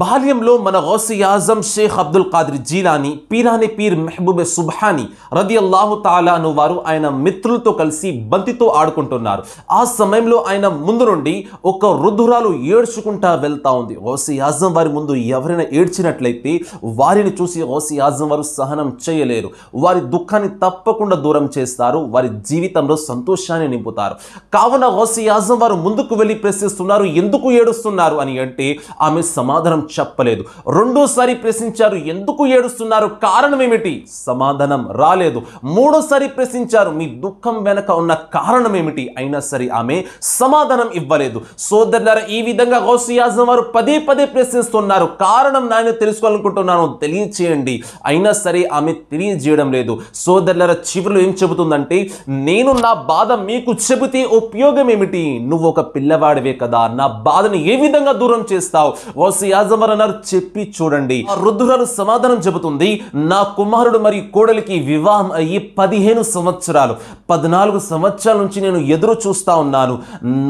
బాల్యంలో మన ఆజం షేక్ అబ్దుల్ ఖాదిర్ జీలాని పీరాని పీర్ మెహబూబే సుబ్హాని రది అల్లాహు తాలాను వారు ఆయన మిత్రులతో కలిసి బంతితో ఆడుకుంటున్నారు ఆ సమయంలో ఆయన ముందు నుండి ఒక రుధురాలు ఏడ్చుకుంటా వెళ్తా ఉంది ఓసి ఆజం వారి ముందు ఎవరైనా ఏడ్చినట్లయితే వారిని చూసి ఓసి ఆజం వారు సహనం చేయలేరు వారి దుఃఖాన్ని తప్పకుండా దూరం చేస్తారు వారి జీవితంలో సంతోషాన్ని నింపుతారు కావున ఆజం వారు ముందుకు వెళ్ళి ప్రశ్నిస్తున్నారు ఎందుకు ఏడుస్తున్నారు అని అంటే ఆమె సమాధానం సమాధానం చెప్పలేదు రెండోసారి ప్రశ్నించారు ఎందుకు ఏడుస్తున్నారు కారణం ఏమిటి సమాధానం రాలేదు మూడోసారి ప్రశ్నించారు మీ దుఃఖం వెనక ఉన్న కారణం ఏమిటి అయినా సరే ఆమె సమాధానం ఇవ్వలేదు సోదరులారా ఈ విధంగా గౌసియాజం వారు పదే పదే ప్రశ్నిస్తున్నారు కారణం నాయన తెలుసుకోవాలనుకుంటున్నాను తెలియచేయండి అయినా సరే ఆమె తెలియజేయడం లేదు సోదరులారా చివరిలో ఏం చెబుతుందంటే నేను నా బాధ మీకు చెబితే ఉపయోగం ఏమిటి నువ్వు ఒక పిల్లవాడివే కదా నా బాధను ఏ విధంగా దూరం చేస్తావు గౌసియాజం రాజమరణర్ చెప్పి చూడండి రుద్రులు సమాధానం చెబుతుంది నా కుమారుడు మరియు కోడలికి వివాహం అయ్యి పదిహేను సంవత్సరాలు పద్నాలుగు సంవత్సరాల నుంచి నేను ఎదురు చూస్తా ఉన్నాను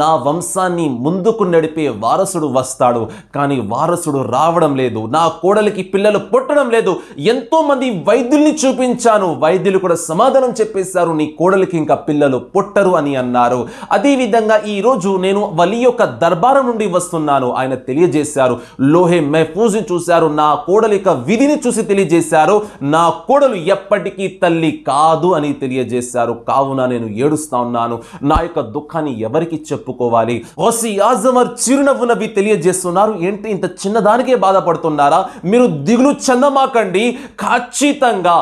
నా వంశాన్ని ముందుకు నడిపే వారసుడు వస్తాడు కానీ వారసుడు రావడం లేదు నా కోడలికి పిల్లలు పుట్టడం లేదు ఎంతో మంది వైద్యుల్ని చూపించాను వైద్యులు కూడా సమాధానం చెప్పేశారు నీ కోడలికి ఇంకా పిల్లలు పుట్టరు అని అన్నారు అదేవిధంగా ఈరోజు నేను వలి యొక్క దర్బారం నుండి వస్తున్నాను ఆయన తెలియజేశారు లోహ లోహే మెహఫూజ్ని చూశారు నా కోడలిక విధిని చూసి తెలియజేశారు నా కోడలు ఎప్పటికీ తల్లి కాదు అని తెలియజేశారు కావున నేను ఏడుస్తా ఉన్నాను నా యొక్క దుఃఖాన్ని ఎవరికి చెప్పుకోవాలి ఓసి యాజమర్ చిరునవ్వు నవ్వి తెలియజేస్తున్నారు ఏంటి ఇంత చిన్నదానికే బాధపడుతున్నారా మీరు దిగులు చందమాకండి ఖచ్చితంగా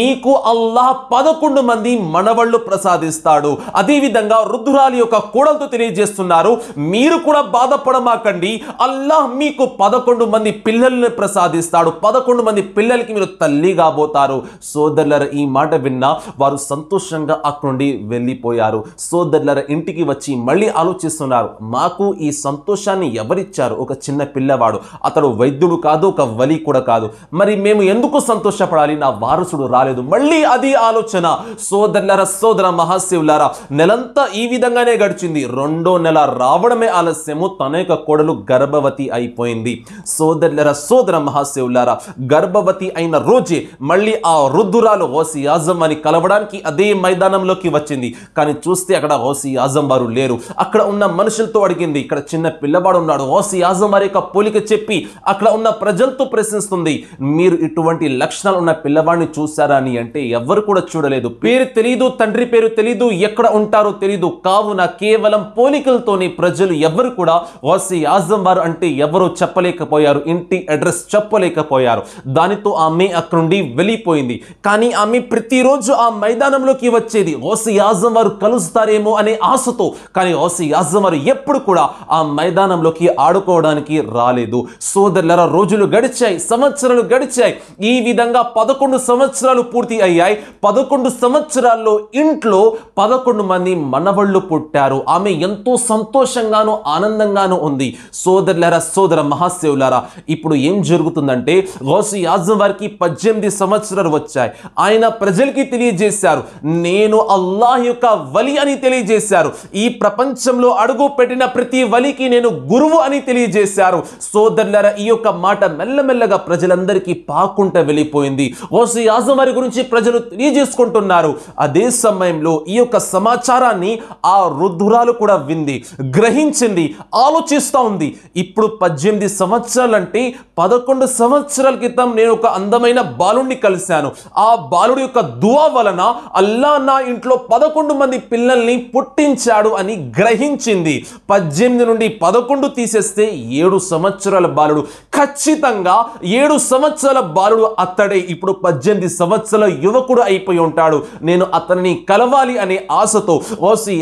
మీకు అల్లాహ్ పదకొండు మంది మనవళ్ళు ప్రసాదిస్తాడు అదేవిధంగా రుద్రాలి యొక్క కోడలతో తెలియజేస్తున్నారు మీరు కూడా బాధపడమాకండి అల్లాహ్ మీకు పదకొండు పదకొండు మంది పిల్లల్ని ప్రసాదిస్తాడు పదకొండు మంది పిల్లలకి మీరు తల్లి కాబోతారు సోదరులర ఈ మాట విన్నా వారు సంతోషంగా అక్కడి నుండి వెళ్ళిపోయారు సోదరులర ఇంటికి వచ్చి మళ్ళీ ఆలోచిస్తున్నారు మాకు ఈ సంతోషాన్ని ఎవరిచ్చారు ఒక చిన్న పిల్లవాడు అతడు వైద్యుడు కాదు ఒక వలి కూడా కాదు మరి మేము ఎందుకు సంతోషపడాలి నా వారసుడు రాలేదు మళ్ళీ అది ఆలోచన సోదరులర సోదర మహాశివులారా నెలంతా ఈ విధంగానే గడిచింది రెండో నెల రావడమే ఆలస్యము తన యొక్క కోడలు గర్భవతి అయిపోయింది సోదరులరా సోదర మహాశివులారా గర్భవతి అయిన రోజే మళ్ళీ ఆ రుద్దురాలు ఓసి ఆజం అని కలవడానికి అదే మైదానంలోకి వచ్చింది కానీ చూస్తే అక్కడ ఓసి ఆజం వారు లేరు అక్కడ ఉన్న మనుషులతో అడిగింది ఇక్కడ చిన్న పిల్లవాడు ఉన్నాడు ఓసి ఆజం వారి యొక్క పోలిక చెప్పి అక్కడ ఉన్న ప్రజలతో ప్రశ్నిస్తుంది మీరు ఇటువంటి లక్షణాలు ఉన్న పిల్లవాడిని చూశారా అని అంటే ఎవరు కూడా చూడలేదు పేరు తెలియదు తండ్రి పేరు తెలియదు ఎక్కడ ఉంటారో తెలియదు కావున కేవలం పోలికలతోనే ప్రజలు ఎవరు కూడా ఓసి ఆజం వారు అంటే ఎవరో చెప్పలేక చెప్పలేకపోయారు ఇంటి అడ్రస్ చెప్పలేకపోయారు దానితో ఆమె అక్కడి వెళ్ళిపోయింది కానీ ఆమె ప్రతిరోజు ఆ మైదానంలోకి వచ్చేది ఓసి యాజం వారు కలుస్తారేమో అనే ఆశతో కానీ ఓసి యాజం వారు ఎప్పుడు కూడా ఆ మైదానంలోకి ఆడుకోవడానికి రాలేదు సోదరులరా రోజులు గడిచాయి సంవత్సరాలు గడిచాయి ఈ విధంగా పదకొండు సంవత్సరాలు పూర్తి అయ్యాయి పదకొండు సంవత్సరాల్లో ఇంట్లో పదకొండు మంది మనవళ్ళు పుట్టారు ఆమె ఎంతో సంతోషంగాను ఆనందంగాను ఉంది సోదరులరా సోదర మహాశివ దేవులారా ఇప్పుడు ఏం జరుగుతుందంటే గౌసి యాజం వారికి పద్దెనిమిది సంవత్సరాలు వచ్చాయి ఆయన ప్రజలకి తెలియజేశారు నేను అల్లాహ్ యొక్క వలి అని తెలియజేశారు ఈ ప్రపంచంలో అడుగు పెట్టిన ప్రతి వలికి నేను గురువు అని తెలియజేశారు సోదరులరా ఈ యొక్క మాట మెల్లమెల్లగా ప్రజలందరికీ పాకుంటా వెళ్ళిపోయింది ఓసి యాజం వారి గురించి ప్రజలు తెలియజేసుకుంటున్నారు అదే సమయంలో ఈ యొక్క సమాచారాన్ని ఆ రుద్ధురాలు కూడా వింది గ్రహించింది ఆలోచిస్తూ ఉంది ఇప్పుడు పద్దెనిమిది సంవత్సరాలు సంవత్సరాలంటే పదకొండు సంవత్సరాల క్రితం నేను ఒక అందమైన బాలుడిని కలిశాను ఆ బాలుడి యొక్క దువా వలన అల్లా నా ఇంట్లో పదకొండు మంది పిల్లల్ని పుట్టించాడు అని గ్రహించింది పద్దెనిమిది నుండి పదకొండు తీసేస్తే ఏడు సంవత్సరాల బాలుడు ఖచ్చితంగా ఏడు సంవత్సరాల బాలుడు అతడే ఇప్పుడు పద్దెనిమిది సంవత్సరాల యువకుడు అయిపోయి ఉంటాడు నేను అతనిని కలవాలి అనే ఆశతో ఓసి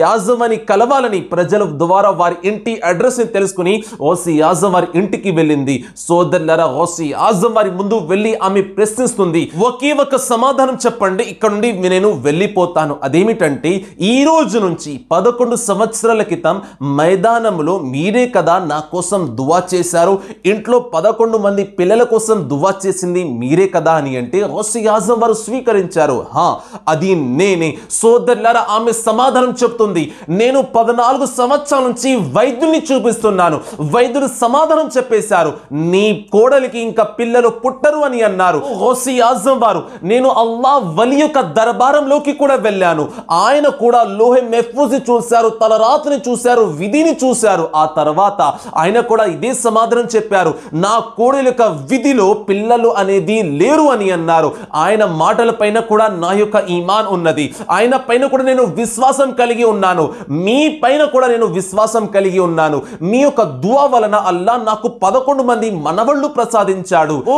అని కలవాలని ప్రజల ద్వారా వారి ఇంటి అడ్రస్ని తెలుసుకుని ఓసి యాజం వారి ఇంటికి వెళ్ళింది సోదరులరా ఓసి యాజం వారి ముందు వెళ్ళి ఆమె ప్రశ్నిస్తుంది ఒకే ఒక సమాధానం చెప్పండి ఇక్కడ నుండి నేను వెళ్ళిపోతాను అదేమిటంటే ఈ రోజు నుంచి పదకొండు సంవత్సరాల క్రితం మైదానంలో మీరే కదా నా కోసం దువా చేశారు ఇంట్లో పద పదకొండు మంది పిల్లల కోసం దువా చేసింది మీరే కదా అని అంటే హోసి యాజం వారు స్వీకరించారు హా అది నేనే సోదరులారా ఆమె సమాధానం చెప్తుంది నేను పద్నాలుగు సంవత్సరాల నుంచి వైద్యుల్ని చూపిస్తున్నాను వైద్యుడు సమాధానం చెప్పేశారు నీ కోడలికి ఇంకా పిల్లలు పుట్టరు అని అన్నారు రోసి యాజం వారు నేను అల్లా వలి యొక్క దర్బారంలోకి కూడా వెళ్ళాను ఆయన కూడా లోహె మెహ్ఫూజ్ చూశారు తలరాత్రిని చూశారు విధిని చూశారు ఆ తర్వాత ఆయన కూడా ఇదే సమాధానం చెప్పారు నా నా యొక్క విధిలో పిల్లలు అనేది లేరు అని అన్నారు ఆయన మాటల పైన కూడా నా యొక్క ఈమాన్ ఉన్నది ఆయన పైన కూడా నేను విశ్వాసం కలిగి ఉన్నాను మీ పైన కూడా నేను విశ్వాసం కలిగి ఉన్నాను మీ యొక్క దువా వలన అల్లా నాకు పదకొండు మంది మనవళ్ళు ప్రసాదించాడు ఓ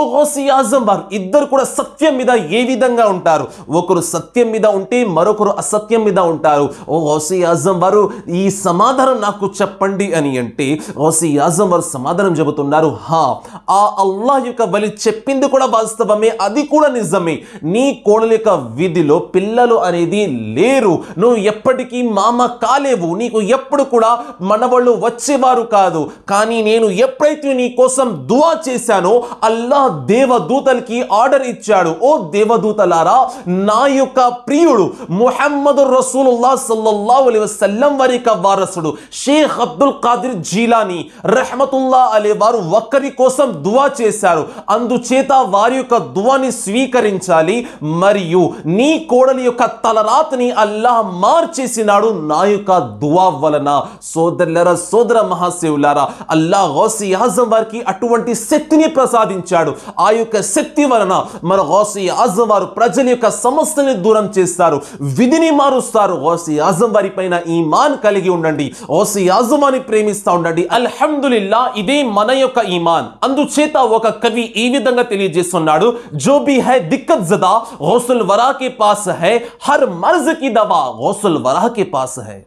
వారు ఇద్దరు కూడా సత్యం మీద ఏ విధంగా ఉంటారు ఒకరు సత్యం మీద ఉంటే మరొకరు అసత్యం మీద ఉంటారు ఓ హోసి వారు ఈ సమాధానం నాకు చెప్పండి అని అంటే హోసి వారు సమాధానం చెబుతున్నారు హా ఆ అల్లాహ్ యొక్క బలి చెప్పింది కూడా వాస్తవమే అది కూడా నిజమే నీ కోడలి యొక్క విధిలో పిల్లలు అనేది లేరు నువ్వు ఎప్పటికీ మామ కాలేవు నీకు ఎప్పుడు కూడా మనవాళ్ళు వచ్చేవారు కాదు కానీ నేను ఎప్పుడైతే నీ కోసం దువా చేశానో అల్లాహ్ దేవదూతలకి ఆర్డర్ ఇచ్చాడు ఓ దేవదూతలారా నా యొక్క ప్రియుడు ముహమ్మద్ రసూలుల్లా సల్లల్లా అలీ వసల్లం వారి యొక్క వారసుడు షేక్ అబ్దుల్ ఖాదిర్ జీలాని రహమతుల్లా అలే వారు ఒక్కరి కోసం కోసం దువా చేశారు అందుచేత వారి యొక్క దువాని స్వీకరించాలి మరియు నీ కోడలి యొక్క తలరాతిని అల్లా మార్చేసినాడు నా యొక్క దువా వలన సోదరులరా సోదర మహాశివులారా అల్లా హోసి ఆజం వారికి అటువంటి శక్తిని ప్రసాదించాడు ఆ యొక్క శక్తి వలన మన హోసి ఆజం వారు ప్రజల యొక్క సమస్యని దూరం చేస్తారు విధిని మారుస్తారు హోసి ఆజం వారి పైన ఈమాన్ కలిగి ఉండండి గౌసి ఆజమాన్ని ప్రేమిస్తూ ఉండండి అల్హమ్దుల్లా ఇదే మన యొక్క ఈమాన్ అందుచేత ఒక కవి ఈ విధంగా తెలియజేస్తున్నాడు జో బి హై దిక్కత్ జదా గౌసుల్ వరా కే పాస్ హై హర్ మర్జ్ కి దవా గౌసుల్ వరా కే పాస్ హై